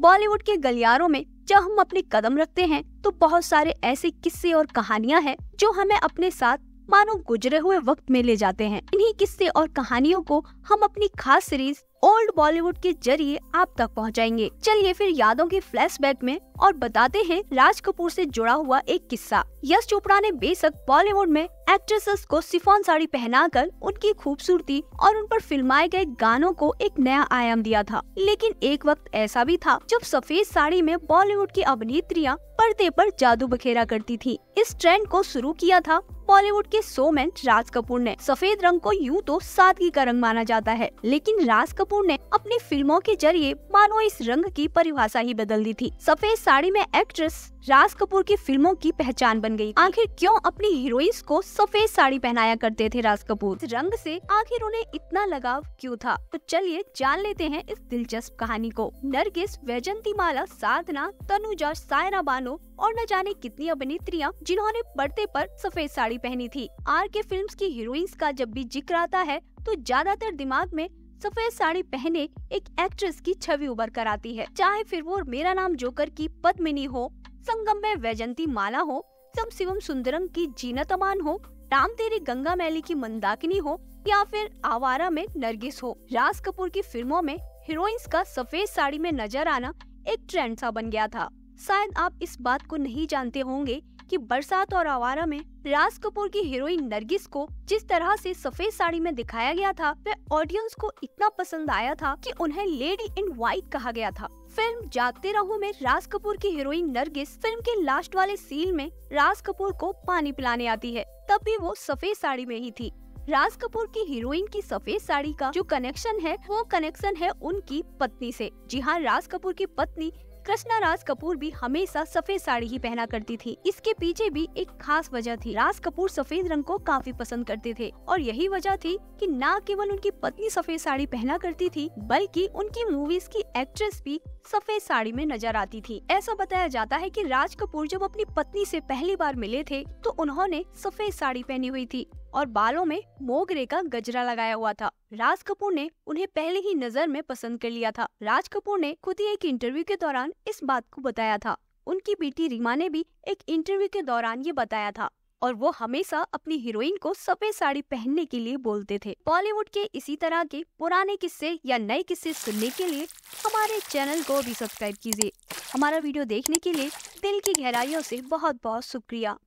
बॉलीवुड के गलियारों में जब हम अपने कदम रखते हैं तो बहुत सारे ऐसे किस्से और कहानियां हैं जो हमें अपने साथ मानो गुजरे हुए वक्त में ले जाते हैं इन्हीं किस्से और कहानियों को हम अपनी खास सीरीज ओल्ड बॉलीवुड के जरिए आप तक पहुंचाएंगे। चलिए फिर यादों के फ्लैशबैक में और बताते हैं राज कपूर से जुड़ा हुआ एक किस्सा यश चोपड़ा ने बेशक बॉलीवुड में एक्ट्रेसेस को सिफोन साड़ी पहनाकर उनकी खूबसूरती और उन पर फिल्माए गए गानों को एक नया आयाम दिया था लेकिन एक वक्त ऐसा भी था जब सफेद साड़ी में बॉलीवुड की अभिनेत्रियाँ पर्दे पर जादू बखेरा करती थी इस ट्रेंड को शुरू किया था बॉलीवुड के सोमैन राज कपूर ने सफेद रंग को यूँ तो सादगी का रंग माना जाता है लेकिन राज कपूर ने अपनी फिल्मों के जरिए मानो इस रंग की परिभाषा ही बदल दी थी सफेद साड़ी में एक्ट्रेस राज कपूर की फिल्मों की पहचान बन गई आखिर क्यों अपनी हीरोइंस को सफेद साड़ी पहनाया करते थे राज कपूर रंग से आखिर उन्हें इतना लगाव क्यों था तो चलिए जान लेते हैं इस दिलचस्प कहानी को नरगिस वैजंती माला साधना तनुजा सायरा बानो और न जाने कितनी अभिनेत्रियां जिन्होंने पर्दे पर सफेद साड़ी पहनी थी आर के फिल्म की हीरोइंस का जब भी जिक्र आता है तो ज्यादातर दिमाग में सफेद साड़ी पहने एक एक्ट्रेस की छवि उभर कर आती है चाहे फिर वो मेरा नाम जोकर की पद्मिनी हो संगम में वैजंती माला हो तम शिवम सुंदरम की जीनतमान हो राम तेरी गंगा मैली की मंदाकिनी हो या फिर आवारा में नरगिस हो राज कपूर की फिल्मों में हीरोइंस का सफेद साड़ी में नजर आना एक ट्रेंड सा बन गया था शायद आप इस बात को नहीं जानते होंगे कि बरसात और आवारा में राज कपूर की हीरोइन नरगिस को जिस तरह से सफेद साड़ी में दिखाया गया था वह ऑडियंस को इतना पसंद आया था कि उन्हें लेडी इन व्हाइट कहा गया था फिल्म जागते रहो में राज कपूर की हीरोइन नरगिस फिल्म के लास्ट वाले सीन में राज कपूर को पानी पिलाने आती है तब भी वो सफेद साड़ी में ही थी राज कपूर की हीरोइन की सफेद साड़ी का जो कनेक्शन है वो कनेक्शन है उनकी पत्नी से जी हाँ राज कपूर की पत्नी कृष्णा राज कपूर भी हमेशा सफेद साड़ी ही पहना करती थी इसके पीछे भी एक खास वजह थी राज कपूर सफेद रंग को काफी पसंद करते थे और यही वजह थी कि न केवल उनकी पत्नी सफेद साड़ी पहना करती थी बल्कि उनकी मूवीज की एक्ट्रेस भी सफेद साड़ी में नजर आती थी ऐसा बताया जाता है कि राज कपूर जब अपनी पत्नी से पहली बार मिले थे तो उन्होंने सफेद साड़ी पहनी हुई थी और बालों में मोगरे का गजरा लगाया हुआ था राज कपूर ने उन्हें पहले ही नजर में पसंद कर लिया था राज कपूर ने खुद ही एक इंटरव्यू के दौरान इस बात को बताया था उनकी बेटी रीमा ने भी एक इंटरव्यू के दौरान ये बताया था और वो हमेशा अपनी हीरोइन को सफेद साड़ी पहनने के लिए बोलते थे बॉलीवुड के इसी तरह के पुराने किस्से या नए किस्से सुनने के लिए हमारे चैनल को भी सब्सक्राइब कीजिए हमारा वीडियो देखने के लिए दिल की गहराइयों से बहुत बहुत शुक्रिया